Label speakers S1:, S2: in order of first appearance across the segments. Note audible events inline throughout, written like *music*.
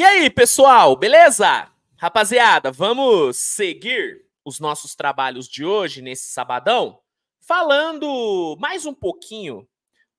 S1: E aí, pessoal, beleza? Rapaziada, vamos seguir os nossos trabalhos de hoje, nesse sabadão, falando mais um pouquinho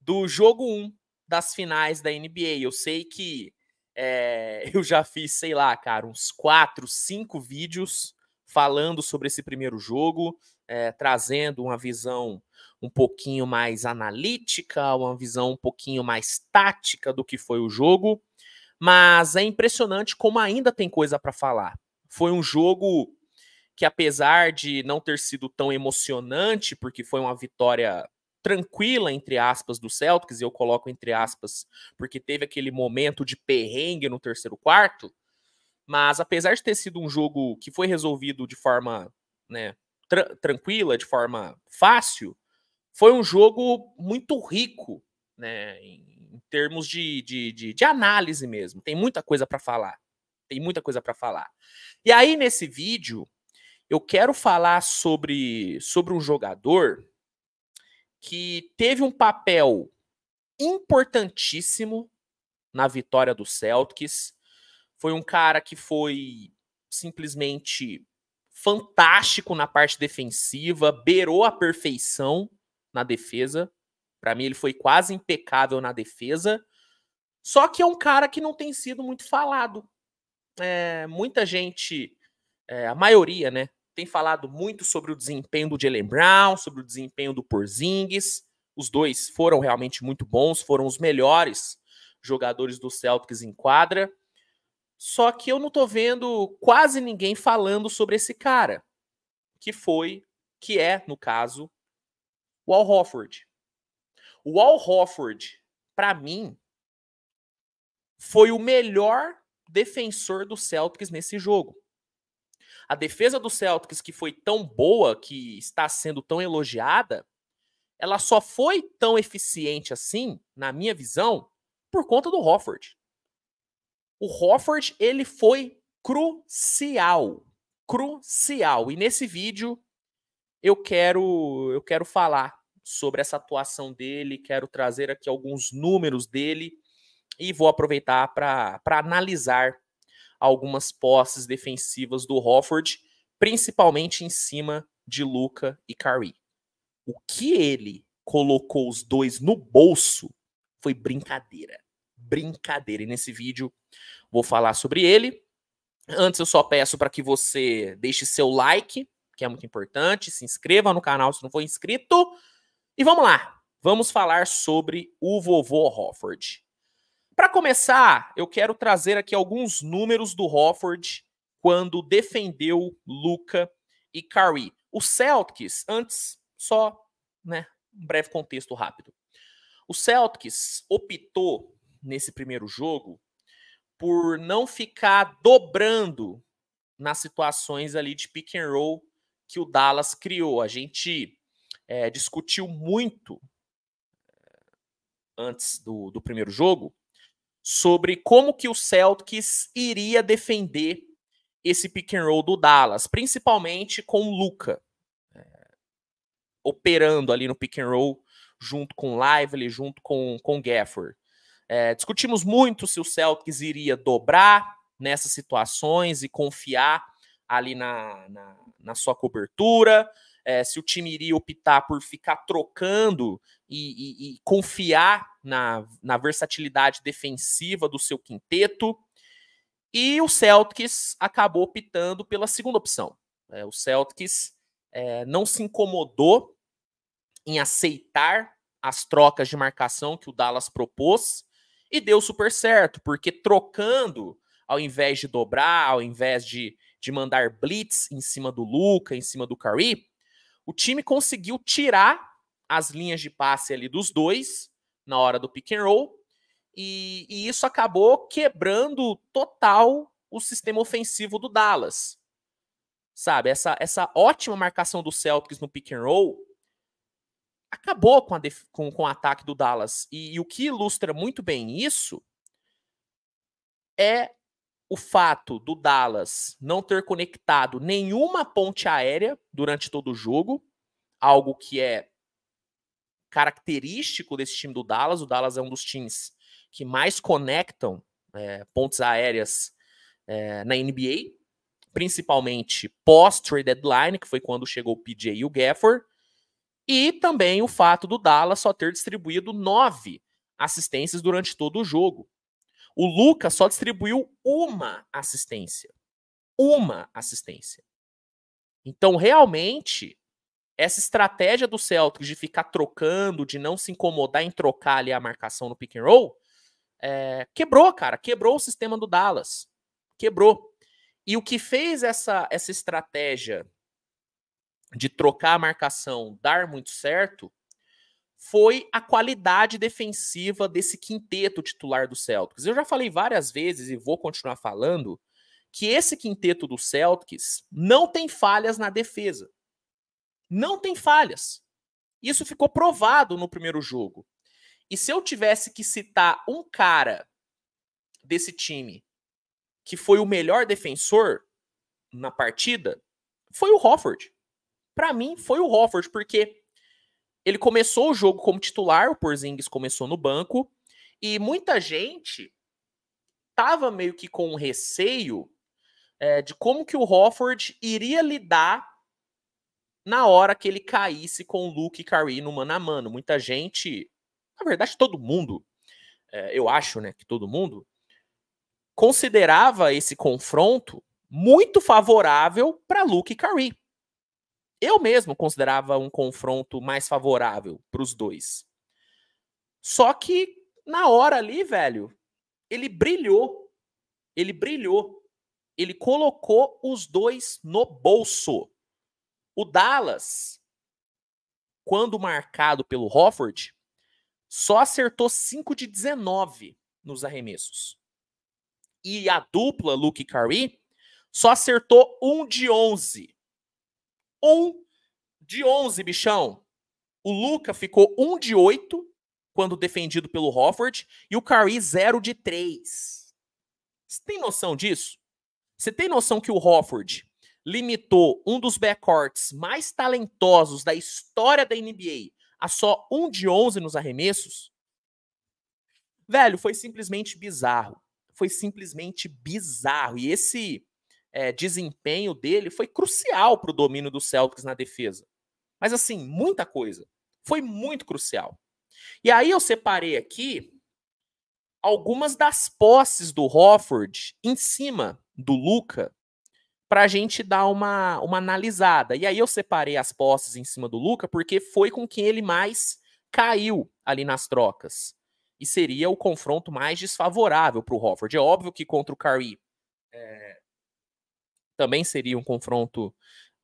S1: do jogo 1 das finais da NBA. Eu sei que é, *laughs* eu já fiz, sei lá, cara, uns 4, 5 vídeos falando sobre esse primeiro jogo, é, trazendo uma visão um pouquinho mais analítica, uma visão um pouquinho mais tática do que foi o jogo. Mas é impressionante como ainda tem coisa para falar. Foi um jogo que, apesar de não ter sido tão emocionante, porque foi uma vitória tranquila, entre aspas, do Celtics, e eu coloco entre aspas, porque teve aquele momento de perrengue no terceiro quarto, mas apesar de ter sido um jogo que foi resolvido de forma né, tra tranquila, de forma fácil, foi um jogo muito rico né, em em termos de, de, de, de análise mesmo. Tem muita coisa para falar. Tem muita coisa para falar. E aí, nesse vídeo, eu quero falar sobre, sobre um jogador que teve um papel importantíssimo na vitória do Celtics. Foi um cara que foi simplesmente fantástico na parte defensiva, beirou a perfeição na defesa. Para mim, ele foi quase impecável na defesa. Só que é um cara que não tem sido muito falado. É, muita gente, é, a maioria, né, tem falado muito sobre o desempenho do Jalen Brown, sobre o desempenho do Porzingis. Os dois foram realmente muito bons, foram os melhores jogadores do Celtics em quadra. Só que eu não tô vendo quase ninguém falando sobre esse cara, que foi, que é, no caso, o Al Hofford. O Al Hofford, para mim, foi o melhor defensor do Celtics nesse jogo. A defesa do Celtics, que foi tão boa, que está sendo tão elogiada, ela só foi tão eficiente assim, na minha visão, por conta do Hofford. O Hofford, ele foi crucial, crucial. E nesse vídeo eu quero eu quero falar sobre essa atuação dele, quero trazer aqui alguns números dele e vou aproveitar para analisar algumas posses defensivas do Hofford, principalmente em cima de Luca e Curry. O que ele colocou os dois no bolso foi brincadeira. Brincadeira. E nesse vídeo vou falar sobre ele. Antes eu só peço para que você deixe seu like, que é muito importante, se inscreva no canal se não for inscrito e vamos lá, vamos falar sobre o vovô Hofford. Para começar, eu quero trazer aqui alguns números do Hofford quando defendeu Luca e Curry. O Celtics, antes, só né, um breve contexto rápido. O Celtics optou nesse primeiro jogo por não ficar dobrando nas situações ali de pick and roll que o Dallas criou. A gente é, discutiu muito eh, antes do, do primeiro jogo sobre como que o Celtics iria defender esse pick and roll do Dallas, principalmente com o Luca é, eh, operando ali no pick and roll junto com Lively, junto com com Gafford. É, discutimos muito se o Celtics iria dobrar nessas situações e confiar ali na, na, na sua cobertura, é, se o time iria optar por ficar trocando e, e, e confiar na, na versatilidade defensiva do seu quinteto. E o Celtics acabou optando pela segunda opção. É, o Celtics é, não se incomodou em aceitar as trocas de marcação que o Dallas propôs e deu super certo, porque trocando, ao invés de dobrar, ao invés de, de mandar blitz em cima do Luca, em cima do Curry, o time conseguiu tirar as linhas de passe ali dos dois na hora do pick and roll e, e isso acabou quebrando total o sistema ofensivo do Dallas. Sabe, essa, essa ótima marcação do Celtics no pick and roll acabou com, com, com o ataque do Dallas. E, e o que ilustra muito bem isso é o fato do Dallas não ter conectado nenhuma ponte aérea durante todo o jogo, algo que é característico desse time do Dallas. O Dallas é um dos times que mais conectam é, pontes aéreas é, na NBA, principalmente pós-trade deadline, que foi quando chegou o PJ e o Gafford, e também o fato do Dallas só ter distribuído nove assistências durante todo o jogo. O Lucas só distribuiu uma assistência. Uma assistência. Então, realmente, essa estratégia do Celtics de ficar trocando, de não se incomodar em trocar ali a marcação no pick and roll, é, quebrou, cara. Quebrou o sistema do Dallas. Quebrou. E o que fez essa, essa estratégia de trocar a marcação dar muito certo foi a qualidade defensiva desse quinteto titular do Celtics. Eu já falei várias vezes e vou continuar falando que esse quinteto do Celtics não tem falhas na defesa. Não tem falhas. Isso ficou provado no primeiro jogo. E se eu tivesse que citar um cara desse time que foi o melhor defensor na partida, foi o Hofford. Para mim, foi o Hofford, porque ele começou o jogo como titular, o Porzingis começou no banco, e muita gente estava meio que com receio é, de como que o Hofford iria lidar na hora que ele caísse com o Luke e no mano a mano. Muita gente, na verdade todo mundo, é, eu acho né, que todo mundo, considerava esse confronto muito favorável para Luke e Curry. Eu mesmo considerava um confronto mais favorável para os dois. Só que na hora ali, velho, ele brilhou. Ele brilhou. Ele colocou os dois no bolso. O Dallas, quando marcado pelo Hofford, só acertou 5 de 19 nos arremessos. E a dupla Luke Curry só acertou 1 de 11. 1 de 11, bichão. O Luca ficou 1 de 8 quando defendido pelo Hofford e o Curry 0 de 3. Você tem noção disso? Você tem noção que o Hofford limitou um dos backcourts mais talentosos da história da NBA a só 1 de 11 nos arremessos? Velho, foi simplesmente bizarro. Foi simplesmente bizarro. E esse é, desempenho dele foi crucial para o domínio do Celtics na defesa. Mas assim, muita coisa. Foi muito crucial. E aí eu separei aqui algumas das posses do Hofford em cima do Luca para a gente dar uma, uma analisada. E aí eu separei as posses em cima do Luca porque foi com quem ele mais caiu ali nas trocas. E seria o confronto mais desfavorável para o Hofford. É óbvio que contra o Curry é, também seria um confronto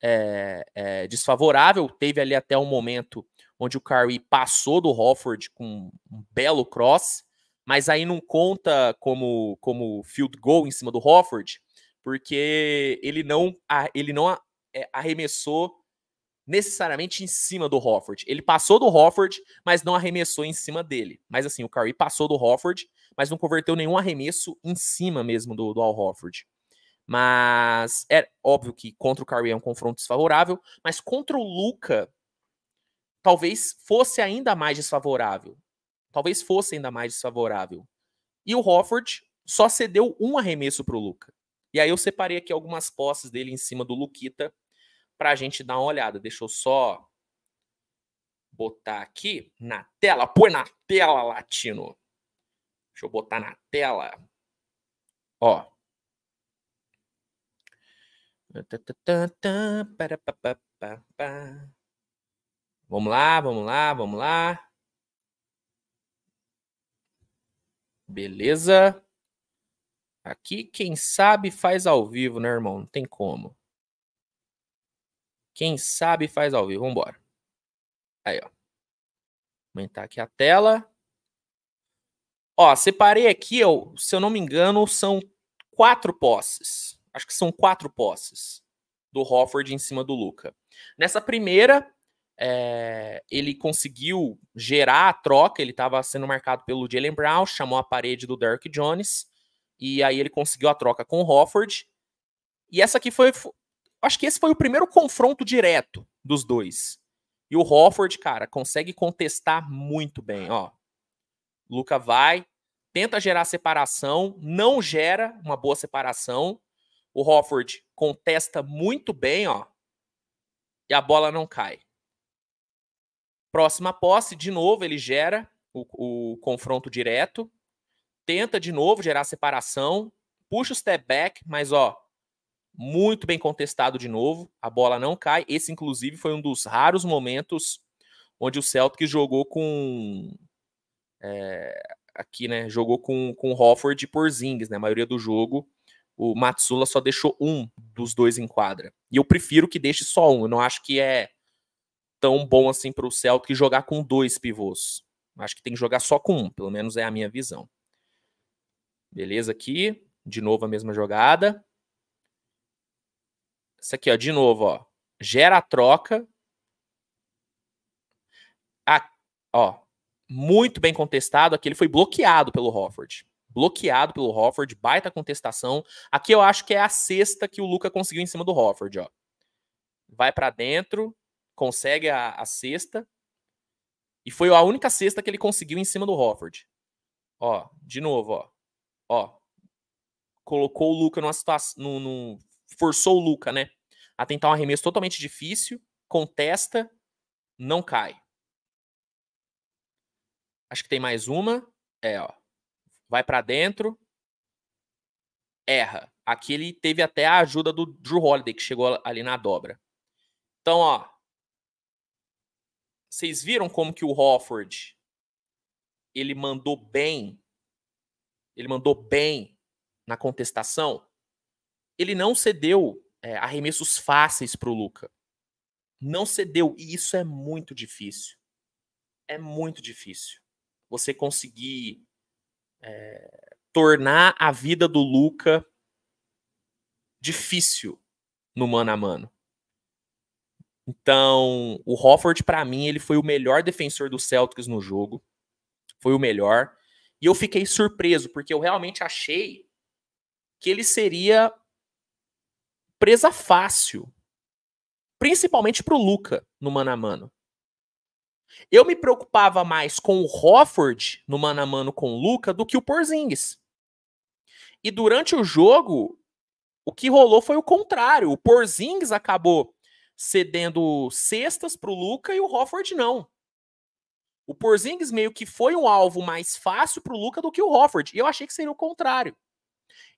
S1: é, é, desfavorável. Teve ali até um momento onde o Curry passou do Hofford com um belo cross, mas aí não conta como, como field goal em cima do Hofford, porque ele não, ele não é, arremessou necessariamente em cima do Hofford. Ele passou do Hofford, mas não arremessou em cima dele. Mas assim, o Curry passou do Hofford, mas não converteu nenhum arremesso em cima mesmo do, do Al Hofford. Mas é óbvio que contra o Curry é um confronto desfavorável, mas contra o Luca talvez fosse ainda mais desfavorável. Talvez fosse ainda mais desfavorável. E o Hofford só cedeu um arremesso para o Luca. E aí eu separei aqui algumas posses dele em cima do Luquita para a gente dar uma olhada. Deixa eu só botar aqui na tela. Põe na tela, Latino. Deixa eu botar na tela. Ó. Vamos lá, vamos lá, vamos lá. Beleza. Aqui, quem sabe faz ao vivo, né, irmão? Não tem como. Quem sabe faz ao vivo. Vambora. Aí, ó. Aumentar aqui a tela. Ó, separei aqui, ó, se eu não me engano, são quatro posses acho que são quatro posses do Hofford em cima do Luca. Nessa primeira, é, ele conseguiu gerar a troca, ele estava sendo marcado pelo Jalen Brown, chamou a parede do Derrick Jones, e aí ele conseguiu a troca com o Hofford. E essa aqui foi. Acho que esse foi o primeiro confronto direto dos dois. E o Hofford, cara, consegue contestar muito bem, ó. Luca vai, tenta gerar separação, não gera uma boa separação, o Hofford contesta muito bem, ó. E a bola não cai. Próxima posse, de novo, ele gera o, o confronto direto. Tenta de novo gerar separação. Puxa o step back, mas ó, muito bem contestado de novo. A bola não cai. Esse, inclusive, foi um dos raros momentos onde o Celtic jogou com. É, aqui, né? Jogou com, com Hofford e Porzingis, né? A maioria do jogo o Matsula só deixou um dos dois em quadra. E eu prefiro que deixe só um. Eu não acho que é tão bom assim para o Celtic jogar com dois pivôs. Acho que tem que jogar só com um, pelo menos é a minha visão. Beleza aqui, de novo a mesma jogada. Isso aqui, ó, de novo, ó. Gera a troca. Ah, ó, muito bem contestado, aquele foi bloqueado pelo Hofford bloqueado pelo Hofford, baita contestação. Aqui eu acho que é a sexta que o Luca conseguiu em cima do Hofford, ó. Vai para dentro, consegue a, a sexta. E foi a única sexta que ele conseguiu em cima do Hofford. Ó, de novo, ó. Ó. Colocou o Luca numa situação. No, no, forçou o Luca, né? A tentar um arremesso totalmente difícil. Contesta, não cai. Acho que tem mais uma. É, ó vai para dentro, erra. Aqui ele teve até a ajuda do Drew Holiday, que chegou ali na dobra. Então, ó, vocês viram como que o Hofford ele mandou bem, ele mandou bem na contestação. Ele não cedeu é, arremessos fáceis para o Luca. Não cedeu e isso é muito difícil. É muito difícil. Você conseguir é, tornar a vida do Luca difícil no mano a mano. Então, o Hofford, para mim, ele foi o melhor defensor do Celtics no jogo. Foi o melhor. E eu fiquei surpreso, porque eu realmente achei que ele seria presa fácil. Principalmente pro Luca no mano a mano. Eu me preocupava mais com o Hofford no mano a mano com o Luca do que o Porzingis. E durante o jogo, o que rolou foi o contrário. O Porzingis acabou cedendo cestas para o Luca e o Hofford não. O Porzingis meio que foi um alvo mais fácil para o Luca do que o Hofford. E eu achei que seria o contrário.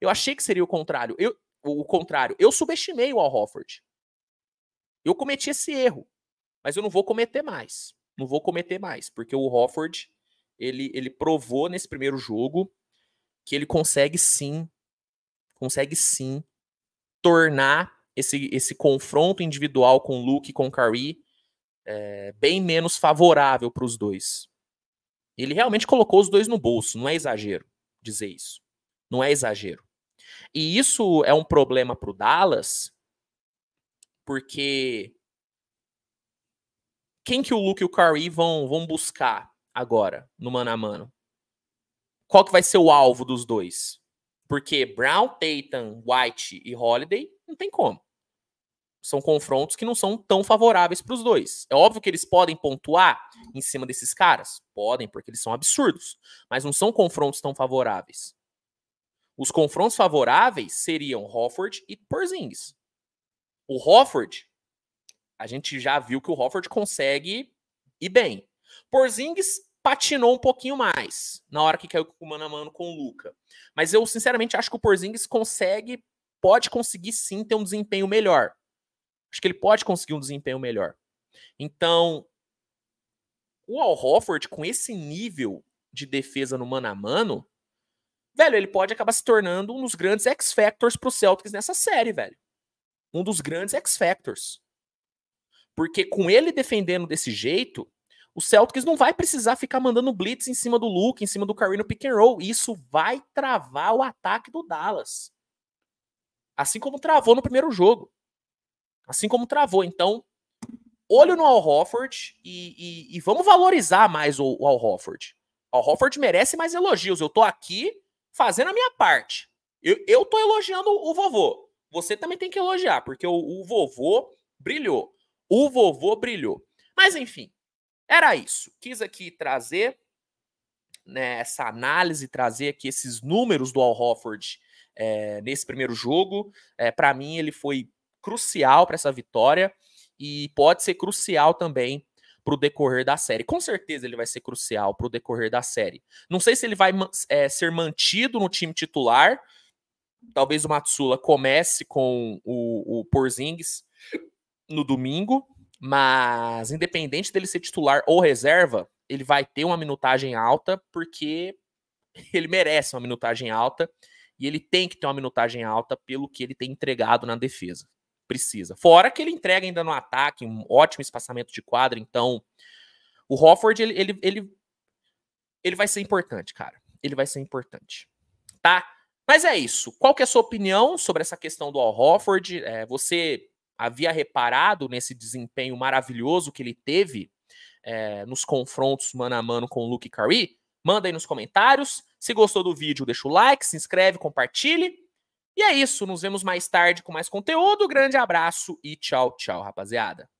S1: Eu achei que seria o contrário. Eu, o contrário. Eu subestimei o Al Hofford. Eu cometi esse erro, mas eu não vou cometer mais não vou cometer mais, porque o Hofford ele, ele provou nesse primeiro jogo que ele consegue sim, consegue sim tornar esse, esse confronto individual com o Luke e com o Curry é, bem menos favorável para os dois. Ele realmente colocou os dois no bolso, não é exagero dizer isso. Não é exagero. E isso é um problema para o Dallas, porque quem que o Luke e o Curry vão, vão buscar agora no mano a mano? Qual que vai ser o alvo dos dois? Porque Brown, Tatum, White e Holiday não tem como. São confrontos que não são tão favoráveis para os dois. É óbvio que eles podem pontuar em cima desses caras. Podem, porque eles são absurdos. Mas não são confrontos tão favoráveis. Os confrontos favoráveis seriam Hofford e Porzingis. O Hofford a gente já viu que o Hofford consegue ir bem. Porzingis patinou um pouquinho mais na hora que caiu mano a mano com o Luca. Mas eu, sinceramente, acho que o Porzingis consegue, pode conseguir sim ter um desempenho melhor. Acho que ele pode conseguir um desempenho melhor. Então, o Al Hofford, com esse nível de defesa no mano a mano, velho, ele pode acabar se tornando um dos grandes X-Factors pro Celtics nessa série, velho. Um dos grandes X-Factors. Porque com ele defendendo desse jeito, o Celtics não vai precisar ficar mandando blitz em cima do Luke, em cima do Curry no pick and roll. Isso vai travar o ataque do Dallas. Assim como travou no primeiro jogo. Assim como travou. Então, olho no Al Hofford e, e, e vamos valorizar mais o, o Al Hofford. O Al Hofford merece mais elogios. Eu tô aqui fazendo a minha parte. Eu, eu tô elogiando o vovô. Você também tem que elogiar, porque o, o vovô brilhou. O vovô brilhou. Mas enfim, era isso. Quis aqui trazer né, essa análise, trazer aqui esses números do Al Hofford é, eh, nesse primeiro jogo. É, eh, para mim, ele foi crucial para essa vitória e pode ser crucial também para o decorrer da série. Com certeza ele vai ser crucial para o decorrer da série. Não sei se ele vai é, ser mantido no time titular. Talvez o Matsula comece com o, o Porzingis no domingo, mas independente dele ser titular ou reserva, ele vai ter uma minutagem alta porque *laughs* ele merece uma minutagem alta e ele tem que ter uma minutagem alta pelo que ele tem entregado na defesa. Precisa. Fora que ele entrega ainda no ataque, um ótimo espaçamento de quadra, então o Hofford ele, ele, ele, ele vai ser importante, cara. Ele vai ser importante. Tá? Mas é isso. Qual que é a sua opinião sobre essa questão do Al Hofford? É, você havia reparado nesse desempenho maravilhoso que ele teve é, nos confrontos mano a mano com o Luke Curry, manda aí nos comentários. Se gostou do vídeo, deixa o like, se inscreve, compartilhe. E é isso, nos vemos mais tarde com mais conteúdo. Grande abraço e tchau, tchau, rapaziada.